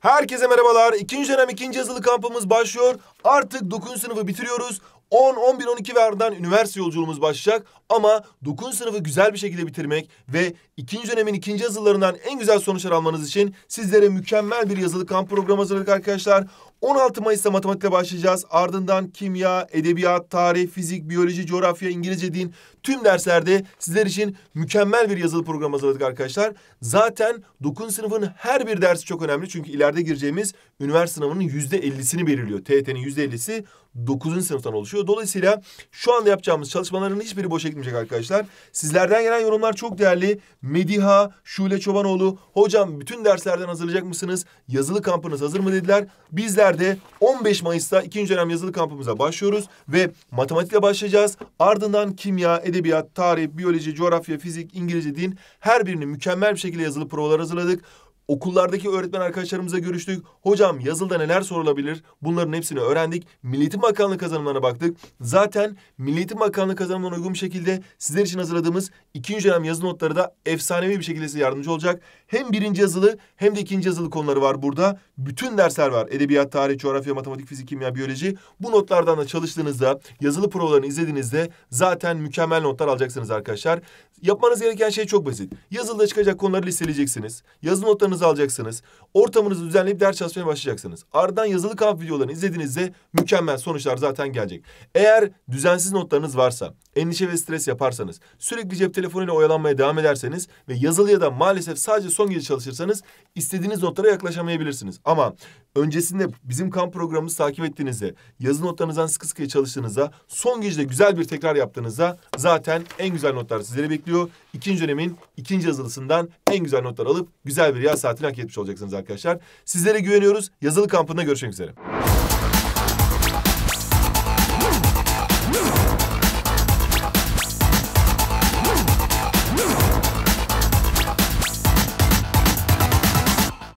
Herkese merhabalar. İkinci dönem ikinci yazılı kampımız başlıyor. Artık 9. sınıfı bitiriyoruz. 10, 11, 12 verden üniversite yolculuğumuz başlayacak. Ama 9. sınıfı güzel bir şekilde bitirmek ve ikinci dönemin ikinci yazılarından en güzel sonuçlar almanız için sizlere mükemmel bir yazılı kamp programı hazırladık arkadaşlar. 16 Mayıs'ta matematikle başlayacağız. Ardından kimya, edebiyat, tarih, fizik, biyoloji, coğrafya, İngilizce, din tüm derslerde sizler için mükemmel bir yazılı program hazırladık arkadaşlar. Zaten 9. sınıfın her bir dersi çok önemli. Çünkü ileride gireceğimiz üniversite sınavının %50'sini belirliyor. TYT'nin %50'si 9. sınıftan oluşuyor. Dolayısıyla şu anda yapacağımız çalışmaların hiçbiri boşa gitmeyecek arkadaşlar. Sizlerden gelen yorumlar çok değerli. Mediha, Şule Çobanoğlu, hocam bütün derslerden hazırlayacak mısınız? Yazılı kampınız hazır mı dediler. Bizler sizlerde 15 Mayıs'ta ikinci dönem yazılı kampımıza başlıyoruz ve matematikle başlayacağız. Ardından kimya, edebiyat, tarih, biyoloji, coğrafya, fizik, İngilizce, din her birini mükemmel bir şekilde yazılı provalar hazırladık. Okullardaki öğretmen arkadaşlarımıza görüştük. Hocam yazılda neler sorulabilir? Bunların hepsini öğrendik. Milli Eğitim Bakanlığı kazanımlarına baktık. Zaten Milli Eğitim Bakanlığı kazanımlarına uygun bir şekilde sizler için hazırladığımız ikinci dönem yazı notları da efsanevi bir şekilde size yardımcı olacak. Hem birinci yazılı hem de ikinci yazılı konuları var burada. Bütün dersler var. Edebiyat, tarih, coğrafya, matematik, fizik, kimya, biyoloji. Bu notlardan da çalıştığınızda, yazılı provalarını izlediğinizde zaten mükemmel notlar alacaksınız arkadaşlar. Yapmanız gereken şey çok basit. Yazılıda çıkacak konuları listeleyeceksiniz. Yazı notlarınızı notlarınızı alacaksınız. Ortamınızı düzenleyip ders çalışmaya başlayacaksınız. Ardından yazılı kamp videolarını izlediğinizde mükemmel sonuçlar zaten gelecek. Eğer düzensiz notlarınız varsa, endişe ve stres yaparsanız, sürekli cep telefonuyla oyalanmaya devam ederseniz ve yazılıya da maalesef sadece son gece çalışırsanız istediğiniz notlara yaklaşamayabilirsiniz. Ama öncesinde bizim kamp programımızı takip ettiğinizde, yazı notlarınızdan sıkı sıkıya çalıştığınızda, son gecede güzel bir tekrar yaptığınızda zaten en güzel notlar sizleri bekliyor. İkinci dönemin ikinci yazılısından en güzel notlar alıp güzel bir yaz tatil hak etmiş olacaksınız arkadaşlar. Sizlere güveniyoruz. Yazılı kampında görüşmek üzere.